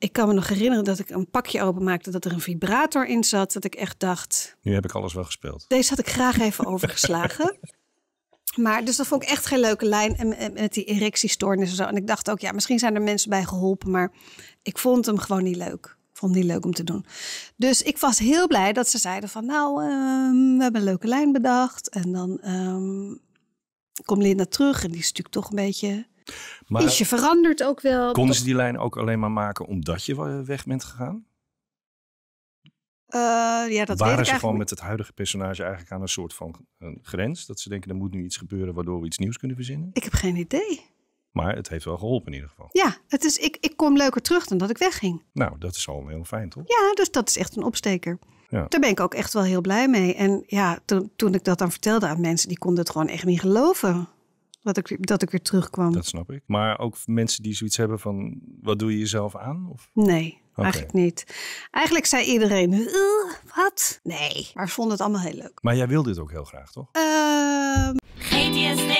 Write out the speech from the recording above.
ik kan me nog herinneren dat ik een pakje openmaakte dat er een vibrator in zat. Dat ik echt dacht. Nu heb ik alles wel gespeeld. Deze had ik graag even overgeslagen. Maar dus dat vond ik echt geen leuke lijn. En, met die erectiestoornis en zo. En ik dacht ook, ja, misschien zijn er mensen bij geholpen. Maar ik vond hem gewoon niet leuk. Ik vond het niet leuk om te doen. Dus ik was heel blij dat ze zeiden van, nou, ehm, we hebben een leuke lijn bedacht. En dan um, komt Linda terug. En die is natuurlijk toch een beetje is je verandert ook wel. Konden ze die lijn ook alleen maar maken omdat je weg bent gegaan? Eh, ja, dat Waren ze gewoon met het huidige personage eigenlijk aan een soort van een grens? Dat ze denken, er moet nu iets gebeuren waardoor we iets nieuws kunnen verzinnen? Ik heb geen idee. Maar het heeft wel geholpen in ieder geval. Ja, het is, ik, ik kom leuker terug dan dat ik wegging. Nou, dat is al heel fijn, toch? Ja, dus dat is echt een opsteker. Ja. Daar ben ik ook echt wel heel blij mee. En ja, toen, toen ik dat dan vertelde aan mensen, die konden het gewoon echt niet geloven. Dat ik, dat ik weer terugkwam. Dat snap ik. Maar ook mensen die zoiets hebben van, wat doe je jezelf aan? Of? Nee, eigenlijk niet. Eigenlijk zei iedereen, wat? Nee, maar vond het allemaal heel leuk. Maar jij wil dit ook heel graag, toch? Uh, ehm, GTSD.